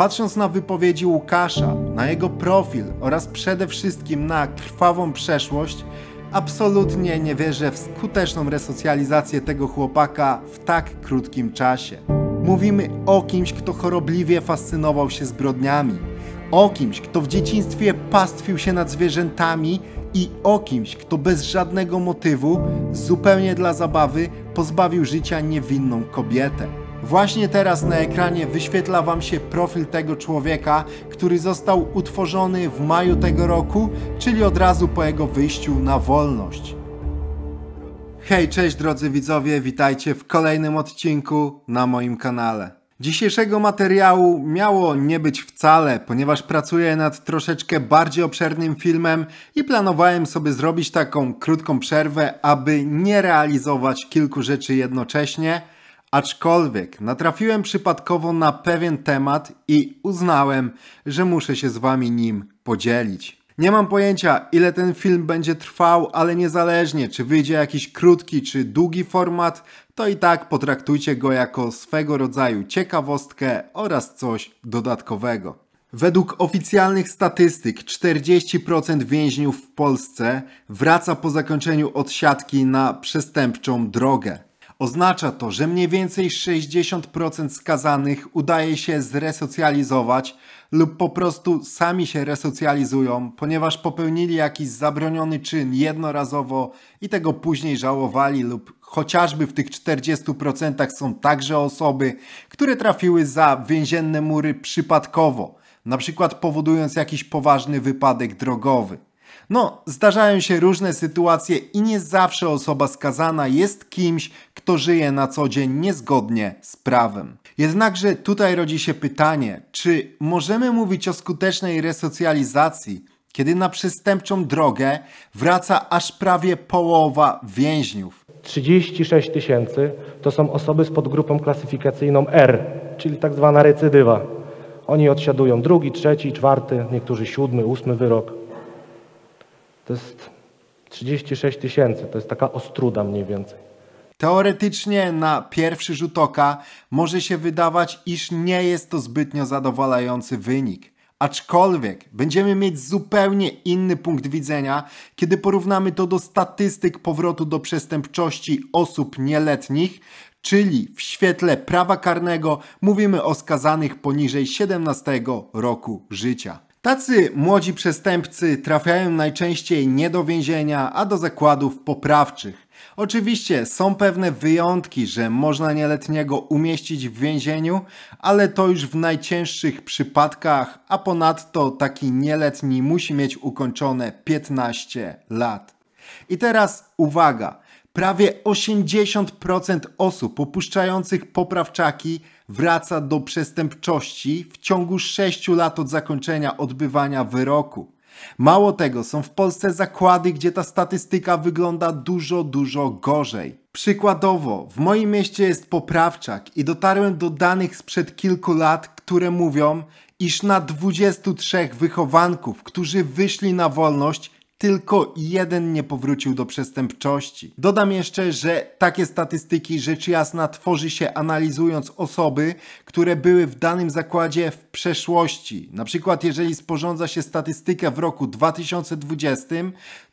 Patrząc na wypowiedzi Łukasza, na jego profil oraz przede wszystkim na krwawą przeszłość, absolutnie nie wierzę w skuteczną resocjalizację tego chłopaka w tak krótkim czasie. Mówimy o kimś, kto chorobliwie fascynował się zbrodniami, o kimś, kto w dzieciństwie pastwił się nad zwierzętami i o kimś, kto bez żadnego motywu, zupełnie dla zabawy, pozbawił życia niewinną kobietę. Właśnie teraz na ekranie wyświetla Wam się profil tego człowieka, który został utworzony w maju tego roku, czyli od razu po jego wyjściu na wolność. Hej, cześć drodzy widzowie, witajcie w kolejnym odcinku na moim kanale. Dzisiejszego materiału miało nie być wcale, ponieważ pracuję nad troszeczkę bardziej obszernym filmem i planowałem sobie zrobić taką krótką przerwę, aby nie realizować kilku rzeczy jednocześnie – Aczkolwiek natrafiłem przypadkowo na pewien temat i uznałem, że muszę się z wami nim podzielić. Nie mam pojęcia ile ten film będzie trwał, ale niezależnie czy wyjdzie jakiś krótki czy długi format, to i tak potraktujcie go jako swego rodzaju ciekawostkę oraz coś dodatkowego. Według oficjalnych statystyk 40% więźniów w Polsce wraca po zakończeniu odsiadki na przestępczą drogę. Oznacza to, że mniej więcej 60% skazanych udaje się zresocjalizować lub po prostu sami się resocjalizują, ponieważ popełnili jakiś zabroniony czyn jednorazowo i tego później żałowali lub chociażby w tych 40% są także osoby, które trafiły za więzienne mury przypadkowo, na przykład powodując jakiś poważny wypadek drogowy. No, zdarzają się różne sytuacje i nie zawsze osoba skazana jest kimś, kto żyje na co dzień niezgodnie z prawem. Jednakże tutaj rodzi się pytanie, czy możemy mówić o skutecznej resocjalizacji, kiedy na przestępczą drogę wraca aż prawie połowa więźniów. 36 tysięcy to są osoby z podgrupą klasyfikacyjną R, czyli tak zwana recydywa. Oni odsiadują drugi, trzeci, czwarty, niektórzy siódmy, ósmy wyrok. To jest 36 tysięcy, to jest taka ostruda mniej więcej. Teoretycznie na pierwszy rzut oka może się wydawać, iż nie jest to zbytnio zadowalający wynik. Aczkolwiek będziemy mieć zupełnie inny punkt widzenia, kiedy porównamy to do statystyk powrotu do przestępczości osób nieletnich, czyli w świetle prawa karnego mówimy o skazanych poniżej 17 roku życia. Tacy młodzi przestępcy trafiają najczęściej nie do więzienia, a do zakładów poprawczych. Oczywiście są pewne wyjątki, że można nieletniego umieścić w więzieniu, ale to już w najcięższych przypadkach, a ponadto taki nieletni musi mieć ukończone 15 lat. I teraz uwaga, prawie 80% osób opuszczających poprawczaki wraca do przestępczości w ciągu 6 lat od zakończenia odbywania wyroku. Mało tego, są w Polsce zakłady, gdzie ta statystyka wygląda dużo, dużo gorzej. Przykładowo, w moim mieście jest poprawczak i dotarłem do danych sprzed kilku lat, które mówią, iż na 23 wychowanków, którzy wyszli na wolność, tylko jeden nie powrócił do przestępczości. Dodam jeszcze, że takie statystyki rzecz jasna tworzy się analizując osoby, które były w danym zakładzie w przeszłości. Na przykład jeżeli sporządza się statystykę w roku 2020,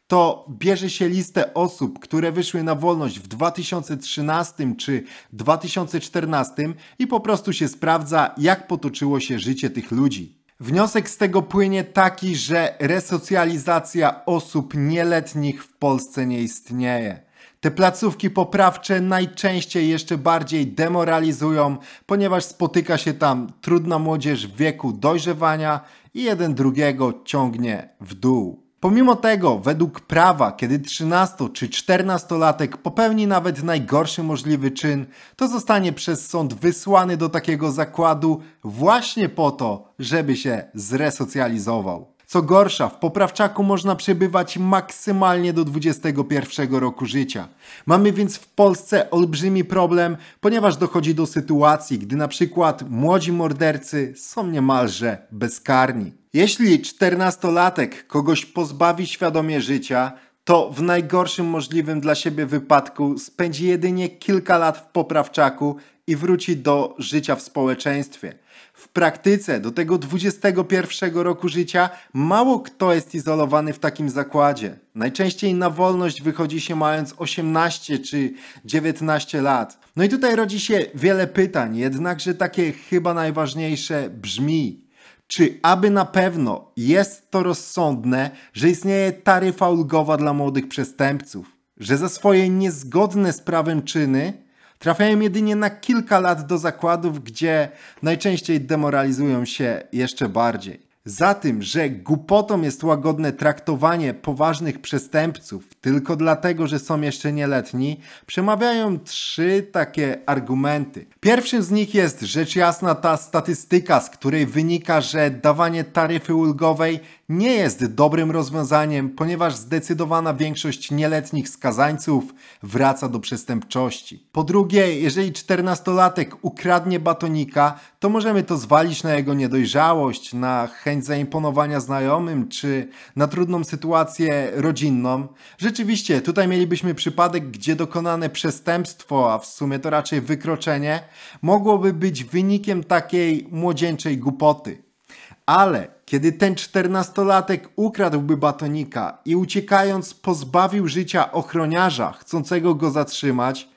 to bierze się listę osób, które wyszły na wolność w 2013 czy 2014 i po prostu się sprawdza, jak potoczyło się życie tych ludzi. Wniosek z tego płynie taki, że resocjalizacja osób nieletnich w Polsce nie istnieje. Te placówki poprawcze najczęściej jeszcze bardziej demoralizują, ponieważ spotyka się tam trudna młodzież w wieku dojrzewania i jeden drugiego ciągnie w dół. Pomimo tego, według prawa, kiedy 13 czy 14-latek popełni nawet najgorszy możliwy czyn, to zostanie przez sąd wysłany do takiego zakładu właśnie po to, żeby się zresocjalizował. Co gorsza, w poprawczaku można przebywać maksymalnie do 21 roku życia. Mamy więc w Polsce olbrzymi problem, ponieważ dochodzi do sytuacji, gdy na przykład młodzi mordercy są niemalże bezkarni. Jeśli czternastolatek kogoś pozbawi świadomie życia, to w najgorszym możliwym dla siebie wypadku spędzi jedynie kilka lat w poprawczaku i wróci do życia w społeczeństwie. W praktyce do tego 21 roku życia mało kto jest izolowany w takim zakładzie. Najczęściej na wolność wychodzi się mając 18 czy 19 lat. No i tutaj rodzi się wiele pytań, jednakże takie chyba najważniejsze brzmi czy aby na pewno jest to rozsądne, że istnieje taryfa ulgowa dla młodych przestępców, że za swoje niezgodne z prawem czyny trafiają jedynie na kilka lat do zakładów, gdzie najczęściej demoralizują się jeszcze bardziej? za tym, że głupotą jest łagodne traktowanie poważnych przestępców tylko dlatego, że są jeszcze nieletni, przemawiają trzy takie argumenty. Pierwszym z nich jest rzecz jasna ta statystyka, z której wynika, że dawanie taryfy ulgowej nie jest dobrym rozwiązaniem, ponieważ zdecydowana większość nieletnich skazańców wraca do przestępczości. Po drugie, jeżeli 14-latek ukradnie batonika, to możemy to zwalić na jego niedojrzałość, na chęć zaimponowania znajomym czy na trudną sytuację rodzinną. Rzeczywiście, tutaj mielibyśmy przypadek, gdzie dokonane przestępstwo, a w sumie to raczej wykroczenie, mogłoby być wynikiem takiej młodzieńczej głupoty. Ale kiedy ten czternastolatek ukradłby batonika i uciekając pozbawił życia ochroniarza chcącego go zatrzymać,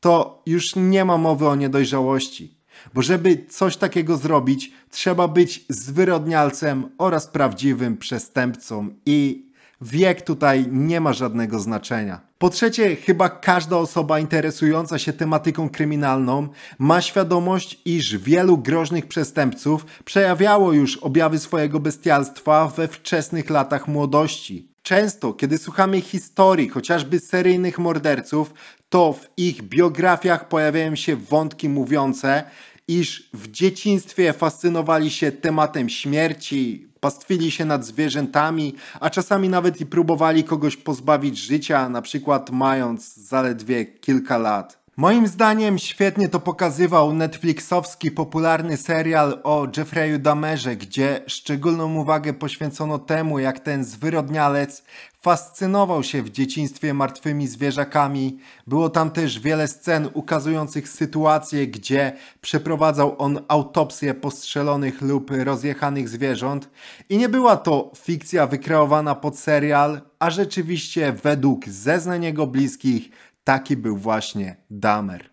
to już nie ma mowy o niedojrzałości. Bo żeby coś takiego zrobić, trzeba być zwyrodnialcem oraz prawdziwym przestępcą i Wiek tutaj nie ma żadnego znaczenia. Po trzecie, chyba każda osoba interesująca się tematyką kryminalną ma świadomość, iż wielu groźnych przestępców przejawiało już objawy swojego bestialstwa we wczesnych latach młodości. Często, kiedy słuchamy historii chociażby seryjnych morderców, to w ich biografiach pojawiają się wątki mówiące, iż w dzieciństwie fascynowali się tematem śmierci, Pastwili się nad zwierzętami, a czasami nawet i próbowali kogoś pozbawić życia, na przykład mając zaledwie kilka lat. Moim zdaniem świetnie to pokazywał Netflixowski popularny serial o Jeffrey'u Damerze, gdzie szczególną uwagę poświęcono temu, jak ten zwyrodnialec Fascynował się w dzieciństwie martwymi zwierzakami. Było tam też wiele scen ukazujących sytuacje, gdzie przeprowadzał on autopsję postrzelonych lub rozjechanych zwierząt. I nie była to fikcja wykreowana pod serial, a rzeczywiście według zeznań jego bliskich taki był właśnie Damer.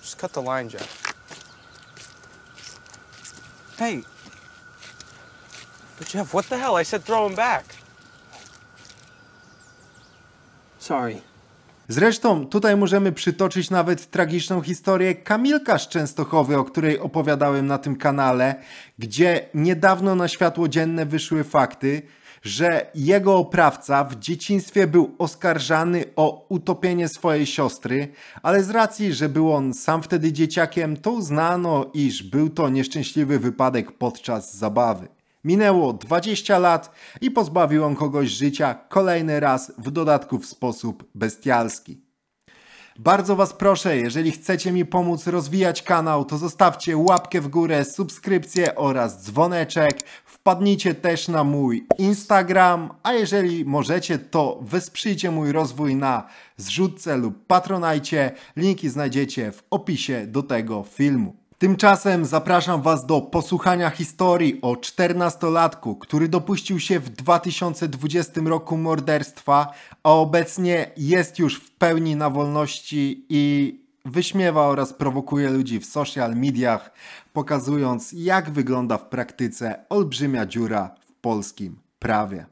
Just cut the line, Jeff. Hey. But Jeff, what the hell? I said throw him back. Sorry. Zresztą tutaj możemy przytoczyć nawet tragiczną historię Kamilka z Częstochowy, o której opowiadałem na tym kanale, gdzie niedawno na światło dzienne wyszły fakty, że jego oprawca w dzieciństwie był oskarżany o utopienie swojej siostry, ale z racji, że był on sam wtedy dzieciakiem, to uznano, iż był to nieszczęśliwy wypadek podczas zabawy. Minęło 20 lat i pozbawił on kogoś życia kolejny raz, w dodatku w sposób bestialski. Bardzo Was proszę, jeżeli chcecie mi pomóc rozwijać kanał, to zostawcie łapkę w górę, subskrypcję oraz dzwoneczek. Wpadnijcie też na mój Instagram, a jeżeli możecie, to wesprzyjcie mój rozwój na zrzutce lub patronajcie. Linki znajdziecie w opisie do tego filmu. Tymczasem zapraszam Was do posłuchania historii o 14-latku, który dopuścił się w 2020 roku morderstwa, a obecnie jest już w pełni na wolności i wyśmiewa oraz prowokuje ludzi w social mediach, pokazując jak wygląda w praktyce olbrzymia dziura w polskim prawie.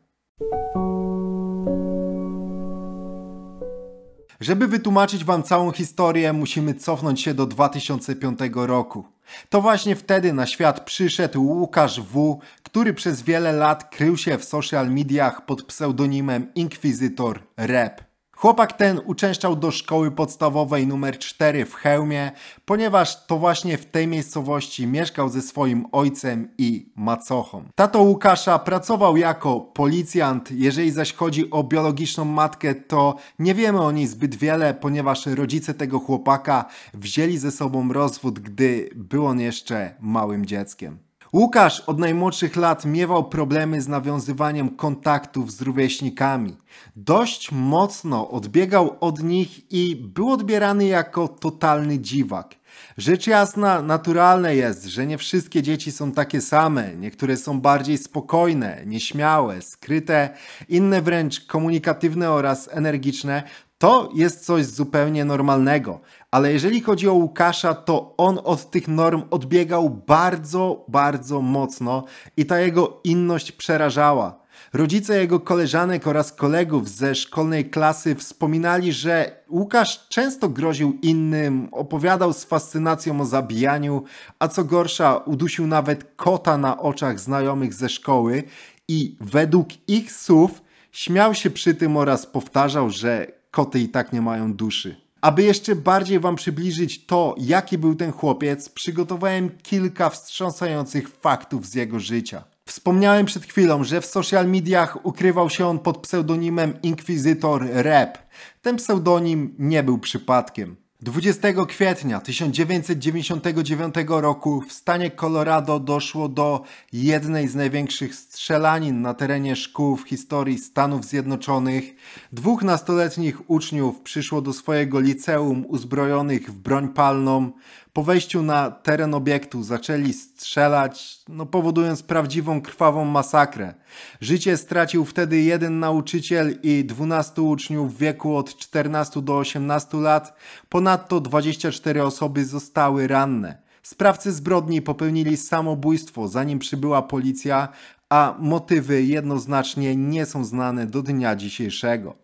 Żeby wytłumaczyć Wam całą historię, musimy cofnąć się do 2005 roku. To właśnie wtedy na świat przyszedł Łukasz W., który przez wiele lat krył się w social mediach pod pseudonimem Inkwizytor Rap. Chłopak ten uczęszczał do szkoły podstawowej numer 4 w Chełmie, ponieważ to właśnie w tej miejscowości mieszkał ze swoim ojcem i macochą. Tato Łukasza pracował jako policjant, jeżeli zaś chodzi o biologiczną matkę, to nie wiemy o niej zbyt wiele, ponieważ rodzice tego chłopaka wzięli ze sobą rozwód, gdy był on jeszcze małym dzieckiem. Łukasz od najmłodszych lat miewał problemy z nawiązywaniem kontaktów z rówieśnikami. Dość mocno odbiegał od nich i był odbierany jako totalny dziwak. Rzecz jasna, naturalne jest, że nie wszystkie dzieci są takie same. Niektóre są bardziej spokojne, nieśmiałe, skryte, inne wręcz komunikatywne oraz energiczne. To jest coś zupełnie normalnego ale jeżeli chodzi o Łukasza, to on od tych norm odbiegał bardzo, bardzo mocno i ta jego inność przerażała. Rodzice jego koleżanek oraz kolegów ze szkolnej klasy wspominali, że Łukasz często groził innym, opowiadał z fascynacją o zabijaniu, a co gorsza, udusił nawet kota na oczach znajomych ze szkoły i według ich słów śmiał się przy tym oraz powtarzał, że koty i tak nie mają duszy. Aby jeszcze bardziej Wam przybliżyć to, jaki był ten chłopiec, przygotowałem kilka wstrząsających faktów z jego życia. Wspomniałem przed chwilą, że w social mediach ukrywał się on pod pseudonimem Inkwizytor Rep. Ten pseudonim nie był przypadkiem. 20 kwietnia 1999 roku w stanie Colorado doszło do jednej z największych strzelanin na terenie szkół w historii Stanów Zjednoczonych. Dwóch nastoletnich uczniów przyszło do swojego liceum uzbrojonych w broń palną. Po wejściu na teren obiektu zaczęli strzelać, no powodując prawdziwą krwawą masakrę. Życie stracił wtedy jeden nauczyciel i 12 uczniów w wieku od 14 do 18 lat. Ponadto 24 osoby zostały ranne. Sprawcy zbrodni popełnili samobójstwo, zanim przybyła policja, a motywy jednoznacznie nie są znane do dnia dzisiejszego.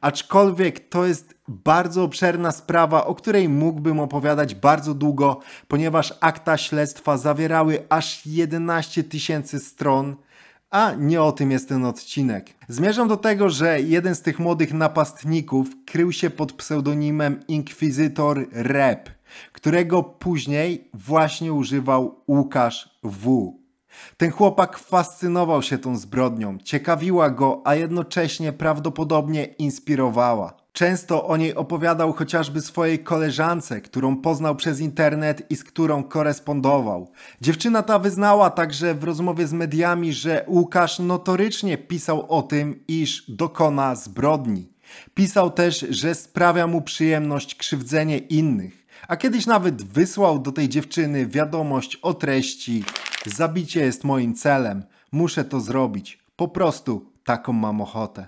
Aczkolwiek to jest bardzo obszerna sprawa, o której mógłbym opowiadać bardzo długo, ponieważ akta śledztwa zawierały aż 11 tysięcy stron. A nie o tym jest ten odcinek. Zmierzam do tego, że jeden z tych młodych napastników krył się pod pseudonimem Inkwizytor Rep, którego później właśnie używał Łukasz W. Ten chłopak fascynował się tą zbrodnią, ciekawiła go, a jednocześnie prawdopodobnie inspirowała. Często o niej opowiadał chociażby swojej koleżance, którą poznał przez internet i z którą korespondował. Dziewczyna ta wyznała także w rozmowie z mediami, że Łukasz notorycznie pisał o tym, iż dokona zbrodni. Pisał też, że sprawia mu przyjemność krzywdzenie innych a kiedyś nawet wysłał do tej dziewczyny wiadomość o treści Zabicie jest moim celem, muszę to zrobić, po prostu taką mam ochotę.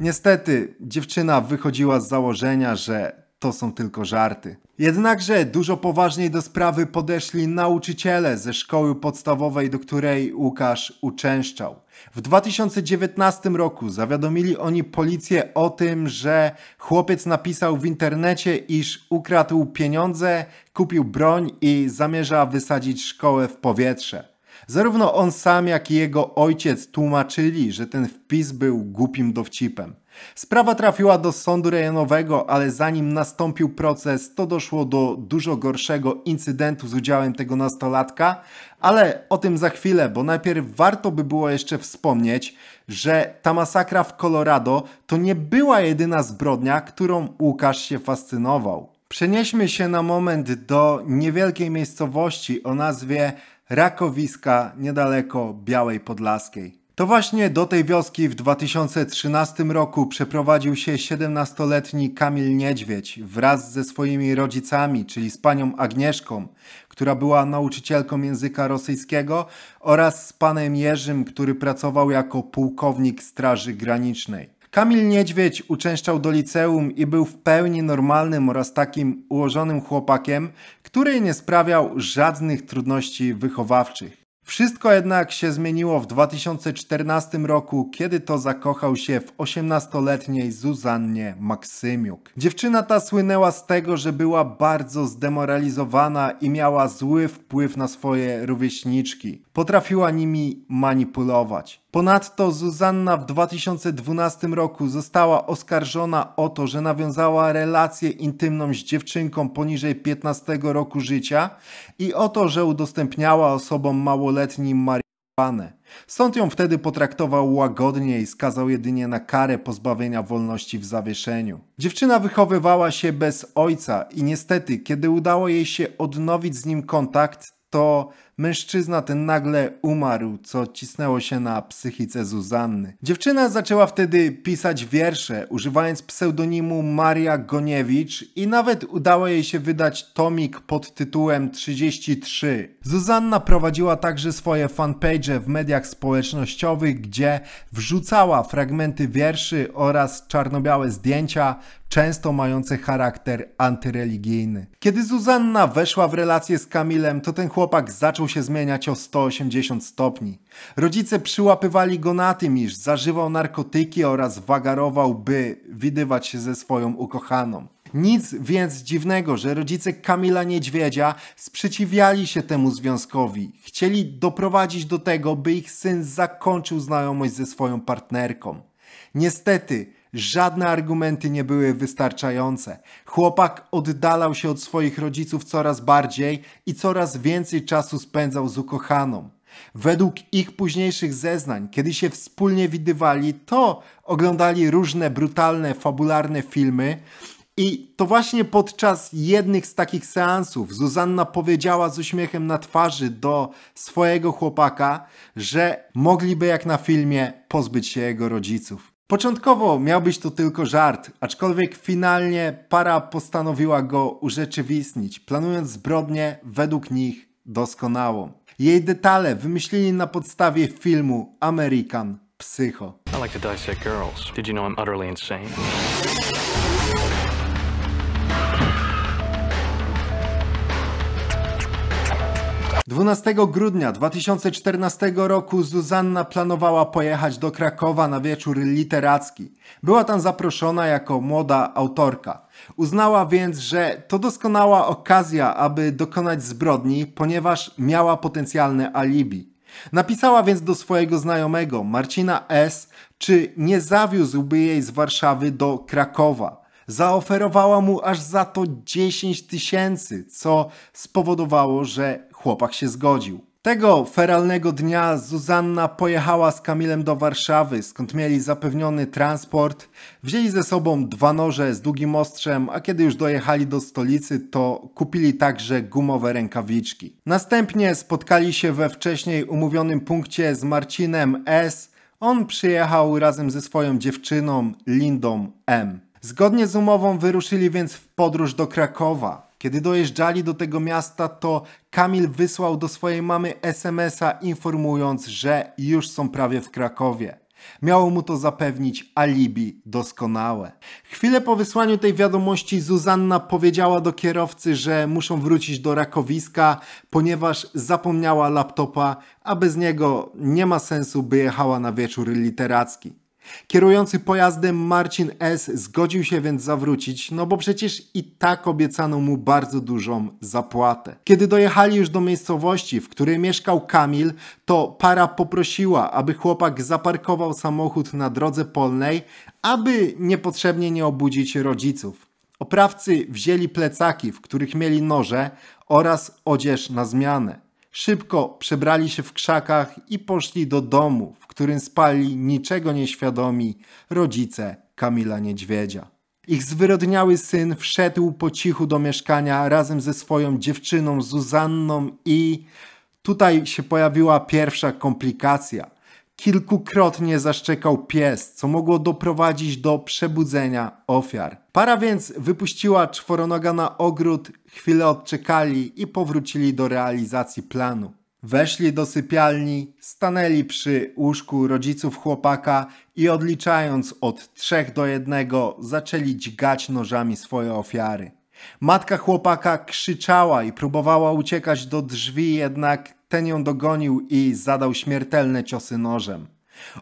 Niestety dziewczyna wychodziła z założenia, że to są tylko żarty. Jednakże dużo poważniej do sprawy podeszli nauczyciele ze szkoły podstawowej, do której Łukasz uczęszczał. W 2019 roku zawiadomili oni policję o tym, że chłopiec napisał w internecie, iż ukradł pieniądze, kupił broń i zamierza wysadzić szkołę w powietrze. Zarówno on sam, jak i jego ojciec tłumaczyli, że ten wpis był głupim dowcipem. Sprawa trafiła do sądu rejonowego, ale zanim nastąpił proces, to doszło do dużo gorszego incydentu z udziałem tego nastolatka, ale o tym za chwilę, bo najpierw warto by było jeszcze wspomnieć, że ta masakra w Colorado to nie była jedyna zbrodnia, którą Łukasz się fascynował. Przenieśmy się na moment do niewielkiej miejscowości o nazwie Rakowiska niedaleko Białej Podlaskiej. To właśnie do tej wioski w 2013 roku przeprowadził się 17-letni Kamil Niedźwiedź wraz ze swoimi rodzicami, czyli z panią Agnieszką, która była nauczycielką języka rosyjskiego, oraz z panem Jerzym, który pracował jako pułkownik Straży Granicznej. Kamil Niedźwiedź uczęszczał do liceum i był w pełni normalnym oraz takim ułożonym chłopakiem, który nie sprawiał żadnych trudności wychowawczych. Wszystko jednak się zmieniło w 2014 roku, kiedy to zakochał się w 18-letniej Zuzannie Maksymiuk. Dziewczyna ta słynęła z tego, że była bardzo zdemoralizowana i miała zły wpływ na swoje rówieśniczki. Potrafiła nimi manipulować. Ponadto Zuzanna w 2012 roku została oskarżona o to, że nawiązała relację intymną z dziewczynką poniżej 15 roku życia i o to, że udostępniała osobom małoletnim nastoletni marihuanę. Sąd ją wtedy potraktował łagodnie i skazał jedynie na karę pozbawienia wolności w zawieszeniu. Dziewczyna wychowywała się bez ojca i niestety, kiedy udało jej się odnowić z nim kontakt, to Mężczyzna ten nagle umarł, co cisnęło się na psychice Zuzanny. Dziewczyna zaczęła wtedy pisać wiersze, używając pseudonimu Maria Goniewicz i nawet udało jej się wydać tomik pod tytułem 33. Zuzanna prowadziła także swoje fanpage w mediach społecznościowych, gdzie wrzucała fragmenty wierszy oraz czarno-białe zdjęcia, często mające charakter antyreligijny. Kiedy Zuzanna weszła w relację z Kamilem, to ten chłopak zaczął się zmieniać o 180 stopni. Rodzice przyłapywali go na tym, iż zażywał narkotyki oraz wagarował, by widywać się ze swoją ukochaną. Nic więc dziwnego, że rodzice Kamila Niedźwiedzia sprzeciwiali się temu związkowi. Chcieli doprowadzić do tego, by ich syn zakończył znajomość ze swoją partnerką. Niestety, Żadne argumenty nie były wystarczające. Chłopak oddalał się od swoich rodziców coraz bardziej i coraz więcej czasu spędzał z ukochaną. Według ich późniejszych zeznań, kiedy się wspólnie widywali, to oglądali różne brutalne, fabularne filmy. I to właśnie podczas jednych z takich seansów Zuzanna powiedziała z uśmiechem na twarzy do swojego chłopaka, że mogliby jak na filmie pozbyć się jego rodziców. Początkowo miał być to tylko żart, aczkolwiek finalnie para postanowiła go urzeczywistnić, planując zbrodnię według nich doskonałą. Jej detale wymyślili na podstawie filmu American Psycho. I like to dissect girls. Did you know I'm utterly insane? 12 grudnia 2014 roku Zuzanna planowała pojechać do Krakowa na wieczór literacki. Była tam zaproszona jako młoda autorka. Uznała więc, że to doskonała okazja, aby dokonać zbrodni, ponieważ miała potencjalne alibi. Napisała więc do swojego znajomego Marcina S., czy nie zawiózłby jej z Warszawy do Krakowa. Zaoferowała mu aż za to 10 tysięcy, co spowodowało, że Chłopak się zgodził. Tego feralnego dnia Zuzanna pojechała z Kamilem do Warszawy, skąd mieli zapewniony transport. Wzięli ze sobą dwa noże z długim ostrzem, a kiedy już dojechali do stolicy, to kupili także gumowe rękawiczki. Następnie spotkali się we wcześniej umówionym punkcie z Marcinem S. On przyjechał razem ze swoją dziewczyną Lindą M. Zgodnie z umową wyruszyli więc w podróż do Krakowa. Kiedy dojeżdżali do tego miasta, to Kamil wysłał do swojej mamy SMS-a informując, że już są prawie w Krakowie. Miało mu to zapewnić alibi doskonałe. Chwilę po wysłaniu tej wiadomości Zuzanna powiedziała do kierowcy, że muszą wrócić do rakowiska, ponieważ zapomniała laptopa, a bez niego nie ma sensu, by jechała na wieczór literacki. Kierujący pojazdem Marcin S. zgodził się więc zawrócić, no bo przecież i tak obiecano mu bardzo dużą zapłatę. Kiedy dojechali już do miejscowości, w której mieszkał Kamil, to para poprosiła, aby chłopak zaparkował samochód na drodze polnej, aby niepotrzebnie nie obudzić rodziców. Oprawcy wzięli plecaki, w których mieli noże oraz odzież na zmianę. Szybko przebrali się w krzakach i poszli do domu, w którym spali niczego nieświadomi rodzice Kamila Niedźwiedzia. Ich zwyrodniały syn wszedł po cichu do mieszkania razem ze swoją dziewczyną Zuzanną i tutaj się pojawiła pierwsza komplikacja kilkukrotnie zaszczekał pies, co mogło doprowadzić do przebudzenia ofiar. Para więc wypuściła czworonoga na ogród, chwilę odczekali i powrócili do realizacji planu. Weszli do sypialni, stanęli przy łóżku rodziców chłopaka i odliczając od trzech do jednego zaczęli dźgać nożami swoje ofiary. Matka chłopaka krzyczała i próbowała uciekać do drzwi, jednak ten ją dogonił i zadał śmiertelne ciosy nożem.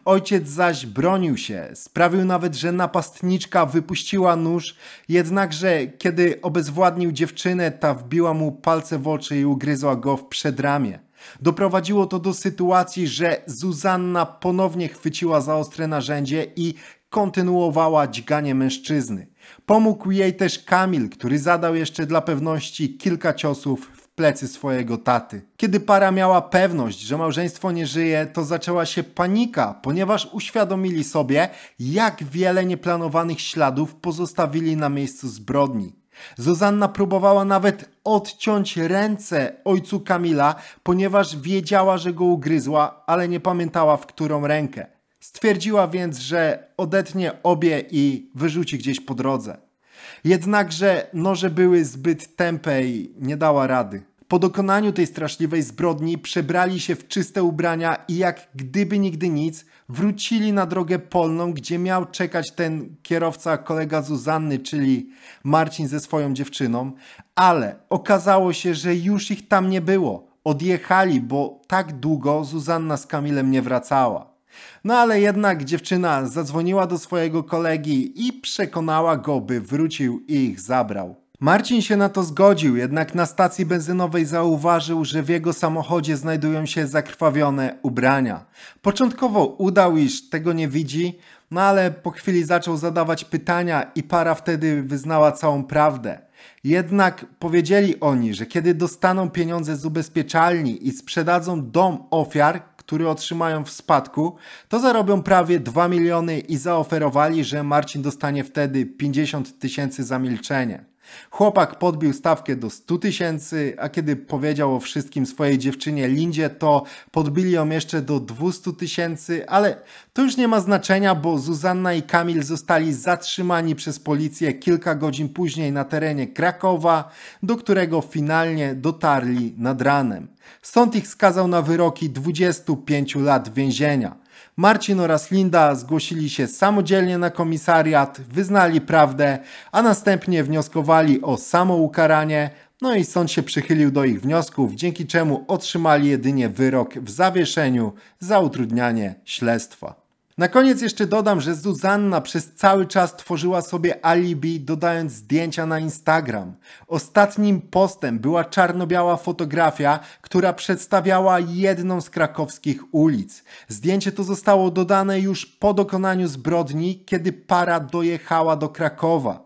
Ojciec zaś bronił się, sprawił nawet, że napastniczka wypuściła nóż, jednakże kiedy obezwładnił dziewczynę, ta wbiła mu palce w oczy i ugryzła go w przedramię. Doprowadziło to do sytuacji, że Zuzanna ponownie chwyciła za ostre narzędzie i kontynuowała dźganie mężczyzny. Pomógł jej też Kamil, który zadał jeszcze dla pewności kilka ciosów w plecy swojego taty. Kiedy para miała pewność, że małżeństwo nie żyje, to zaczęła się panika, ponieważ uświadomili sobie, jak wiele nieplanowanych śladów pozostawili na miejscu zbrodni. Zuzanna próbowała nawet odciąć ręce ojcu Kamila, ponieważ wiedziała, że go ugryzła, ale nie pamiętała w którą rękę. Stwierdziła więc, że odetnie obie i wyrzuci gdzieś po drodze. Jednakże noże były zbyt tępe i nie dała rady. Po dokonaniu tej straszliwej zbrodni przebrali się w czyste ubrania i jak gdyby nigdy nic wrócili na drogę polną, gdzie miał czekać ten kierowca kolega Zuzanny, czyli Marcin ze swoją dziewczyną, ale okazało się, że już ich tam nie było. Odjechali, bo tak długo Zuzanna z Kamilem nie wracała. No ale jednak dziewczyna zadzwoniła do swojego kolegi i przekonała go, by wrócił i ich zabrał. Marcin się na to zgodził, jednak na stacji benzynowej zauważył, że w jego samochodzie znajdują się zakrwawione ubrania. Początkowo udał, iż tego nie widzi, no ale po chwili zaczął zadawać pytania i para wtedy wyznała całą prawdę. Jednak powiedzieli oni, że kiedy dostaną pieniądze z ubezpieczalni i sprzedadzą dom ofiar, który otrzymają w spadku, to zarobią prawie 2 miliony i zaoferowali, że Marcin dostanie wtedy 50 tysięcy za milczenie. Chłopak podbił stawkę do 100 tysięcy, a kiedy powiedział o wszystkim swojej dziewczynie Lindzie, to podbili ją jeszcze do 200 tysięcy, ale to już nie ma znaczenia, bo Zuzanna i Kamil zostali zatrzymani przez policję kilka godzin później na terenie Krakowa, do którego finalnie dotarli nad ranem. Sąd ich skazał na wyroki 25 lat więzienia. Marcin oraz Linda zgłosili się samodzielnie na komisariat, wyznali prawdę, a następnie wnioskowali o samo ukaranie. No i sąd się przychylił do ich wniosków, dzięki czemu otrzymali jedynie wyrok w zawieszeniu za utrudnianie śledztwa. Na koniec jeszcze dodam, że Zuzanna przez cały czas tworzyła sobie alibi, dodając zdjęcia na Instagram. Ostatnim postem była czarno-biała fotografia, która przedstawiała jedną z krakowskich ulic. Zdjęcie to zostało dodane już po dokonaniu zbrodni, kiedy para dojechała do Krakowa.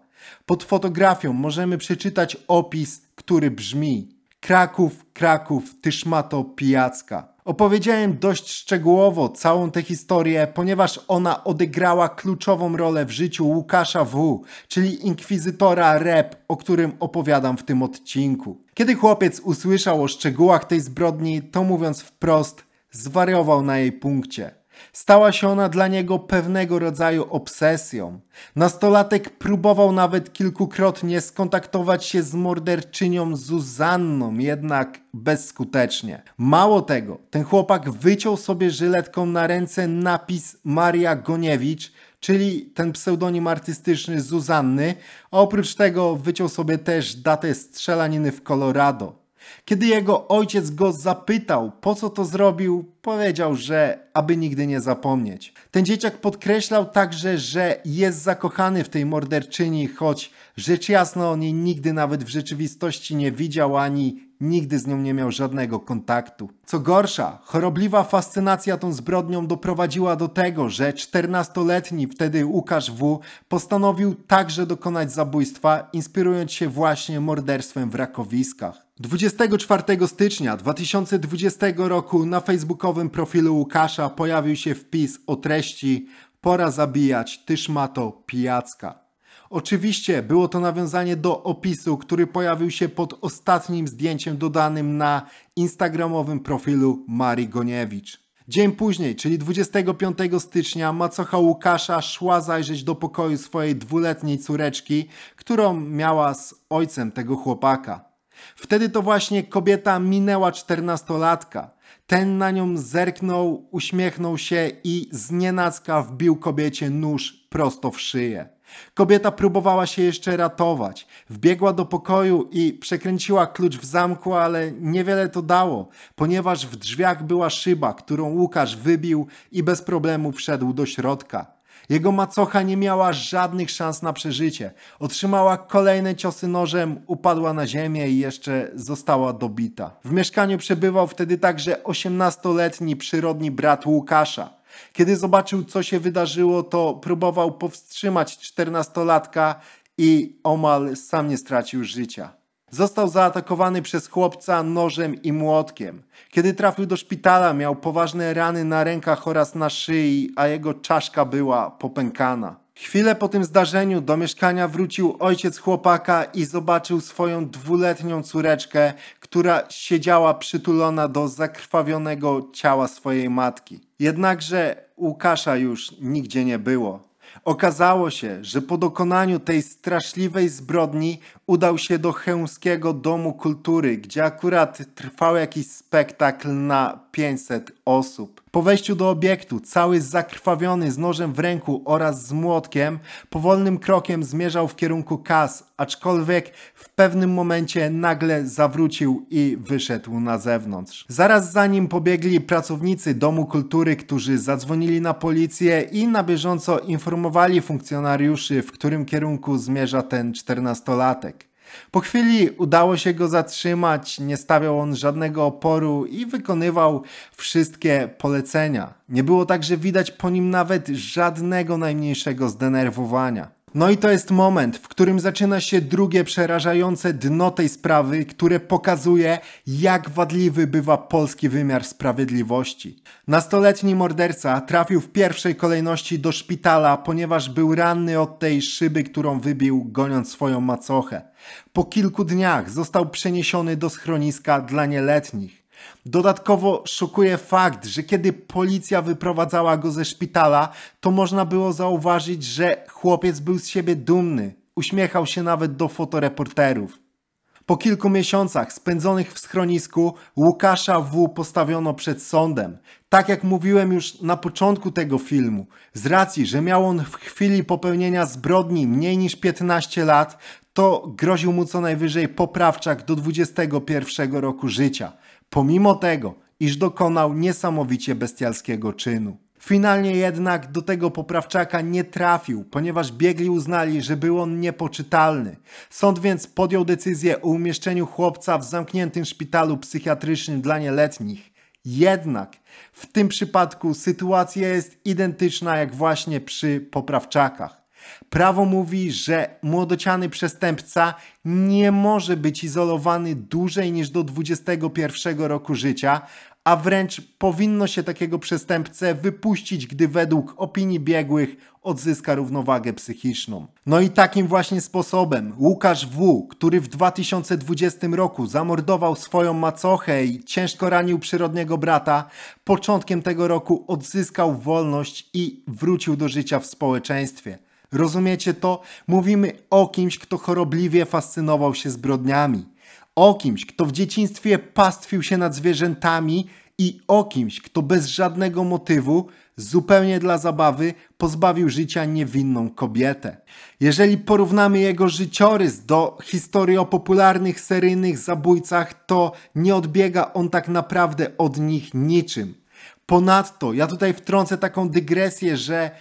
Pod fotografią możemy przeczytać opis, który brzmi: Kraków, Kraków, ma to pijacka. Opowiedziałem dość szczegółowo całą tę historię, ponieważ ona odegrała kluczową rolę w życiu Łukasza W., czyli inkwizytora Rep, o którym opowiadam w tym odcinku. Kiedy chłopiec usłyszał o szczegółach tej zbrodni, to mówiąc wprost, zwariował na jej punkcie. Stała się ona dla niego pewnego rodzaju obsesją. Nastolatek próbował nawet kilkukrotnie skontaktować się z morderczynią Zuzanną, jednak bezskutecznie. Mało tego, ten chłopak wyciął sobie żyletką na ręce napis Maria Goniewicz, czyli ten pseudonim artystyczny Zuzanny, a oprócz tego wyciął sobie też datę strzelaniny w Colorado. Kiedy jego ojciec go zapytał, po co to zrobił, powiedział, że aby nigdy nie zapomnieć. Ten dzieciak podkreślał także, że jest zakochany w tej morderczyni, choć rzecz jasna on jej nigdy nawet w rzeczywistości nie widział ani nigdy z nią nie miał żadnego kontaktu. Co gorsza, chorobliwa fascynacja tą zbrodnią doprowadziła do tego, że 14-letni wtedy Łukasz W. postanowił także dokonać zabójstwa, inspirując się właśnie morderstwem w Rakowiskach. 24 stycznia 2020 roku na facebookowym profilu Łukasza pojawił się wpis o treści Pora zabijać, tyż ma to pijacka. Oczywiście było to nawiązanie do opisu, który pojawił się pod ostatnim zdjęciem dodanym na instagramowym profilu Marii Goniewicz. Dzień później, czyli 25 stycznia, macocha Łukasza szła zajrzeć do pokoju swojej dwuletniej córeczki, którą miała z ojcem tego chłopaka. Wtedy to właśnie kobieta minęła czternastolatka. Ten na nią zerknął, uśmiechnął się i znienacka wbił kobiecie nóż prosto w szyję. Kobieta próbowała się jeszcze ratować. Wbiegła do pokoju i przekręciła klucz w zamku, ale niewiele to dało, ponieważ w drzwiach była szyba, którą Łukasz wybił i bez problemu wszedł do środka. Jego macocha nie miała żadnych szans na przeżycie. Otrzymała kolejne ciosy nożem, upadła na ziemię i jeszcze została dobita. W mieszkaniu przebywał wtedy także 18-letni przyrodni brat Łukasza. Kiedy zobaczył, co się wydarzyło, to próbował powstrzymać 14-latka i omal sam nie stracił życia. Został zaatakowany przez chłopca nożem i młotkiem. Kiedy trafił do szpitala, miał poważne rany na rękach oraz na szyi, a jego czaszka była popękana. Chwilę po tym zdarzeniu do mieszkania wrócił ojciec chłopaka i zobaczył swoją dwuletnią córeczkę, która siedziała przytulona do zakrwawionego ciała swojej matki. Jednakże Łukasza już nigdzie nie było. Okazało się, że po dokonaniu tej straszliwej zbrodni udał się do Chełmskiego Domu Kultury, gdzie akurat trwał jakiś spektakl na 500 osób. Po wejściu do obiektu, cały zakrwawiony z nożem w ręku oraz z młotkiem, powolnym krokiem zmierzał w kierunku kas, aczkolwiek w pewnym momencie nagle zawrócił i wyszedł na zewnątrz. Zaraz za nim pobiegli pracownicy Domu Kultury, którzy zadzwonili na policję i na bieżąco informowali funkcjonariuszy, w którym kierunku zmierza ten czternastolatek. Po chwili udało się go zatrzymać, nie stawiał on żadnego oporu i wykonywał wszystkie polecenia. Nie było także widać po nim nawet żadnego najmniejszego zdenerwowania. No i to jest moment, w którym zaczyna się drugie przerażające dno tej sprawy, które pokazuje, jak wadliwy bywa polski wymiar sprawiedliwości. Nastoletni morderca trafił w pierwszej kolejności do szpitala, ponieważ był ranny od tej szyby, którą wybił, goniąc swoją macochę. Po kilku dniach został przeniesiony do schroniska dla nieletnich. Dodatkowo szokuje fakt, że kiedy policja wyprowadzała go ze szpitala, to można było zauważyć, że chłopiec był z siebie dumny. Uśmiechał się nawet do fotoreporterów. Po kilku miesiącach spędzonych w schronisku Łukasza W postawiono przed sądem. Tak jak mówiłem już na początku tego filmu, z racji, że miał on w chwili popełnienia zbrodni mniej niż 15 lat, to groził mu co najwyżej poprawczak do 21 roku życia pomimo tego, iż dokonał niesamowicie bestialskiego czynu. Finalnie jednak do tego poprawczaka nie trafił, ponieważ biegli uznali, że był on niepoczytalny. Sąd więc podjął decyzję o umieszczeniu chłopca w zamkniętym szpitalu psychiatrycznym dla nieletnich. Jednak w tym przypadku sytuacja jest identyczna jak właśnie przy poprawczakach. Prawo mówi, że młodociany przestępca nie może być izolowany dłużej niż do 21 roku życia, a wręcz powinno się takiego przestępcę wypuścić, gdy według opinii biegłych odzyska równowagę psychiczną. No i takim właśnie sposobem Łukasz W., który w 2020 roku zamordował swoją macochę i ciężko ranił przyrodniego brata, początkiem tego roku odzyskał wolność i wrócił do życia w społeczeństwie. Rozumiecie to? Mówimy o kimś, kto chorobliwie fascynował się zbrodniami, o kimś, kto w dzieciństwie pastwił się nad zwierzętami i o kimś, kto bez żadnego motywu, zupełnie dla zabawy, pozbawił życia niewinną kobietę. Jeżeli porównamy jego życiorys do historii o popularnych seryjnych zabójcach, to nie odbiega on tak naprawdę od nich niczym. Ponadto, ja tutaj wtrącę taką dygresję, że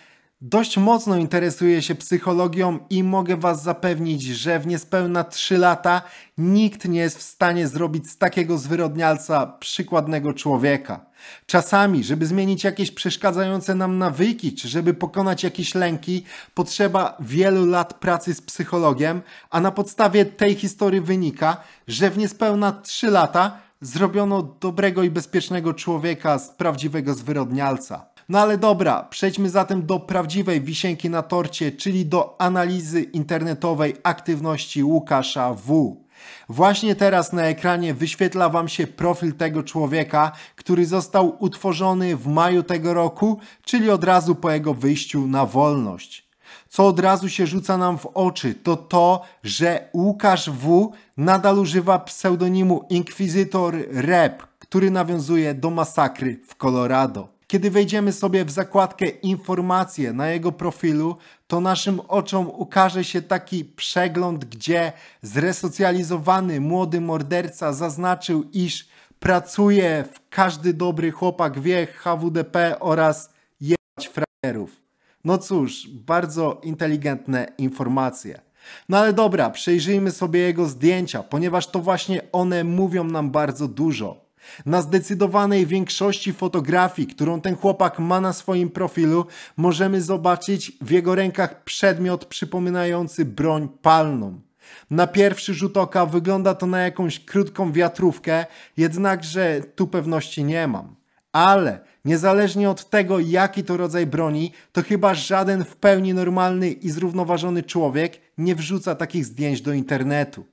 Dość mocno interesuję się psychologią i mogę Was zapewnić, że w niespełna 3 lata nikt nie jest w stanie zrobić z takiego zwyrodnialca przykładnego człowieka. Czasami, żeby zmienić jakieś przeszkadzające nam nawyki, czy żeby pokonać jakieś lęki, potrzeba wielu lat pracy z psychologiem, a na podstawie tej historii wynika, że w niespełna 3 lata zrobiono dobrego i bezpiecznego człowieka z prawdziwego zwyrodnialca. No ale dobra, przejdźmy zatem do prawdziwej wisienki na torcie, czyli do analizy internetowej aktywności Łukasza W. Właśnie teraz na ekranie wyświetla Wam się profil tego człowieka, który został utworzony w maju tego roku, czyli od razu po jego wyjściu na wolność. Co od razu się rzuca nam w oczy, to to, że Łukasz W. nadal używa pseudonimu Inkwizytor Rep, który nawiązuje do masakry w Colorado. Kiedy wejdziemy sobie w zakładkę informacje na jego profilu, to naszym oczom ukaże się taki przegląd, gdzie zresocjalizowany młody morderca zaznaczył, iż pracuje w każdy dobry chłopak wie HWDP oraz jebać frajerów. No cóż, bardzo inteligentne informacje. No ale dobra, przejrzyjmy sobie jego zdjęcia, ponieważ to właśnie one mówią nam bardzo dużo. Na zdecydowanej większości fotografii, którą ten chłopak ma na swoim profilu, możemy zobaczyć w jego rękach przedmiot przypominający broń palną. Na pierwszy rzut oka wygląda to na jakąś krótką wiatrówkę, jednakże tu pewności nie mam. Ale niezależnie od tego, jaki to rodzaj broni, to chyba żaden w pełni normalny i zrównoważony człowiek nie wrzuca takich zdjęć do internetu.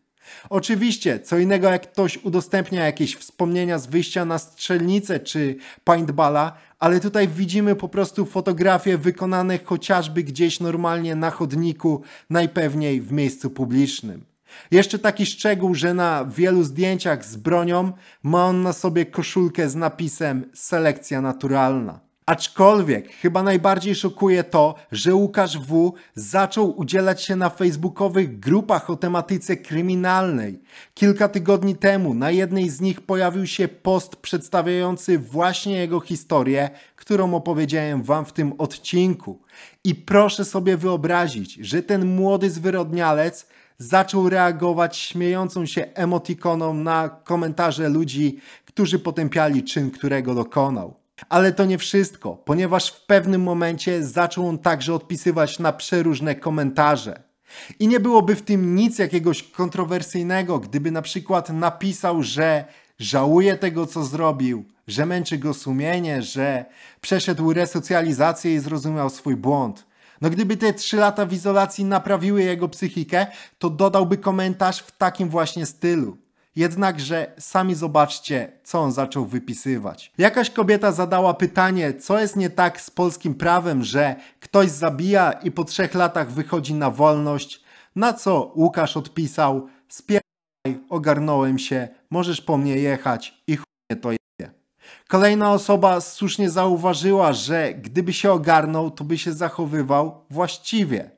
Oczywiście, co innego jak ktoś udostępnia jakieś wspomnienia z wyjścia na strzelnicę czy paintballa, ale tutaj widzimy po prostu fotografie wykonane chociażby gdzieś normalnie na chodniku, najpewniej w miejscu publicznym. Jeszcze taki szczegół, że na wielu zdjęciach z bronią ma on na sobie koszulkę z napisem selekcja naturalna. Aczkolwiek chyba najbardziej szokuje to, że Łukasz W. zaczął udzielać się na facebookowych grupach o tematyce kryminalnej. Kilka tygodni temu na jednej z nich pojawił się post przedstawiający właśnie jego historię, którą opowiedziałem Wam w tym odcinku. I proszę sobie wyobrazić, że ten młody zwyrodnialec zaczął reagować śmiejącą się emotikoną na komentarze ludzi, którzy potępiali czyn, którego dokonał. Ale to nie wszystko, ponieważ w pewnym momencie zaczął on także odpisywać na przeróżne komentarze. I nie byłoby w tym nic jakiegoś kontrowersyjnego, gdyby na przykład napisał, że żałuje tego, co zrobił, że męczy go sumienie, że przeszedł resocjalizację i zrozumiał swój błąd. No gdyby te trzy lata w izolacji naprawiły jego psychikę, to dodałby komentarz w takim właśnie stylu. Jednakże sami zobaczcie, co on zaczął wypisywać. Jakaś kobieta zadała pytanie, co jest nie tak z polskim prawem, że ktoś zabija i po trzech latach wychodzi na wolność, na co Łukasz odpisał, spierdaj, ogarnąłem się, możesz po mnie jechać i chujnie to jedzie. Kolejna osoba słusznie zauważyła, że gdyby się ogarnął, to by się zachowywał właściwie.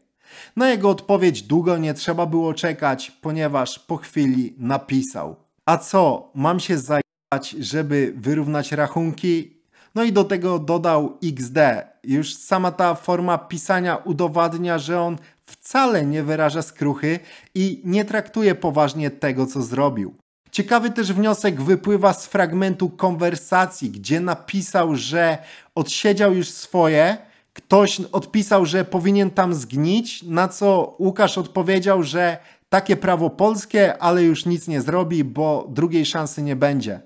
Na jego odpowiedź długo nie trzeba było czekać, ponieważ po chwili napisał. A co, mam się zajmować, żeby wyrównać rachunki? No i do tego dodał XD. Już sama ta forma pisania udowadnia, że on wcale nie wyraża skruchy i nie traktuje poważnie tego, co zrobił. Ciekawy też wniosek wypływa z fragmentu konwersacji, gdzie napisał, że odsiedział już swoje ktoś odpisał, że powinien tam zgnić, na co Łukasz odpowiedział, że takie prawo polskie, ale już nic nie zrobi, bo drugiej szansy nie będzie.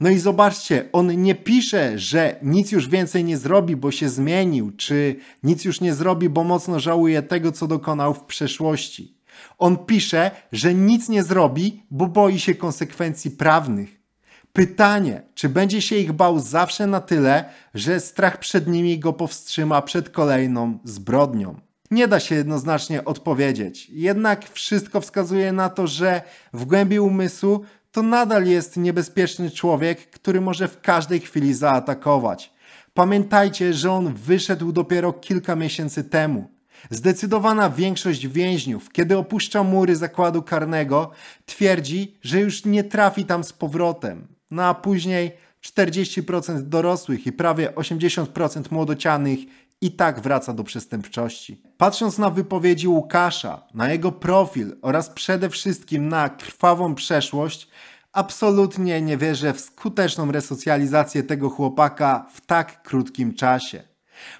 No i zobaczcie, on nie pisze, że nic już więcej nie zrobi, bo się zmienił, czy nic już nie zrobi, bo mocno żałuje tego, co dokonał w przeszłości. On pisze, że nic nie zrobi, bo boi się konsekwencji prawnych. Pytanie, czy będzie się ich bał zawsze na tyle, że strach przed nimi go powstrzyma przed kolejną zbrodnią? Nie da się jednoznacznie odpowiedzieć. Jednak wszystko wskazuje na to, że w głębi umysłu to nadal jest niebezpieczny człowiek, który może w każdej chwili zaatakować. Pamiętajcie, że on wyszedł dopiero kilka miesięcy temu. Zdecydowana większość więźniów, kiedy opuszcza mury zakładu karnego, twierdzi, że już nie trafi tam z powrotem no a później 40% dorosłych i prawie 80% młodocianych i tak wraca do przestępczości. Patrząc na wypowiedzi Łukasza, na jego profil oraz przede wszystkim na krwawą przeszłość, absolutnie nie wierzę w skuteczną resocjalizację tego chłopaka w tak krótkim czasie.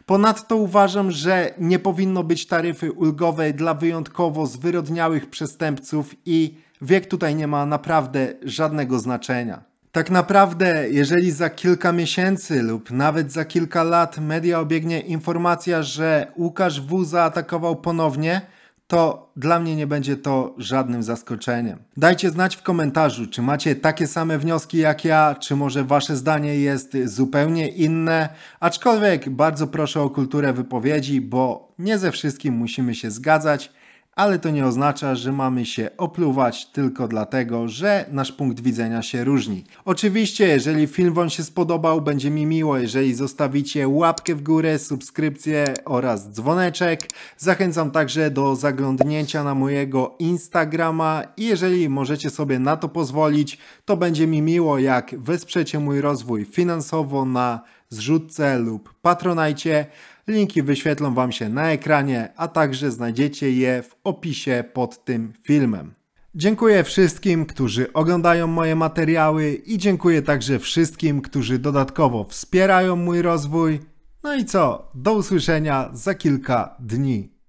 Ponadto uważam, że nie powinno być taryfy ulgowej dla wyjątkowo zwyrodniałych przestępców i wiek tutaj nie ma naprawdę żadnego znaczenia. Tak naprawdę, jeżeli za kilka miesięcy lub nawet za kilka lat media obiegnie informacja, że Łukasz W zaatakował ponownie, to dla mnie nie będzie to żadnym zaskoczeniem. Dajcie znać w komentarzu, czy macie takie same wnioski jak ja, czy może wasze zdanie jest zupełnie inne. Aczkolwiek bardzo proszę o kulturę wypowiedzi, bo nie ze wszystkim musimy się zgadzać ale to nie oznacza, że mamy się opluwać tylko dlatego, że nasz punkt widzenia się różni. Oczywiście, jeżeli film Wam się spodobał, będzie mi miło, jeżeli zostawicie łapkę w górę, subskrypcję oraz dzwoneczek. Zachęcam także do zaglądnięcia na mojego Instagrama i jeżeli możecie sobie na to pozwolić, to będzie mi miło, jak wesprzecie mój rozwój finansowo na zrzutce lub patronajcie. Linki wyświetlą Wam się na ekranie, a także znajdziecie je w opisie pod tym filmem. Dziękuję wszystkim, którzy oglądają moje materiały i dziękuję także wszystkim, którzy dodatkowo wspierają mój rozwój. No i co? Do usłyszenia za kilka dni.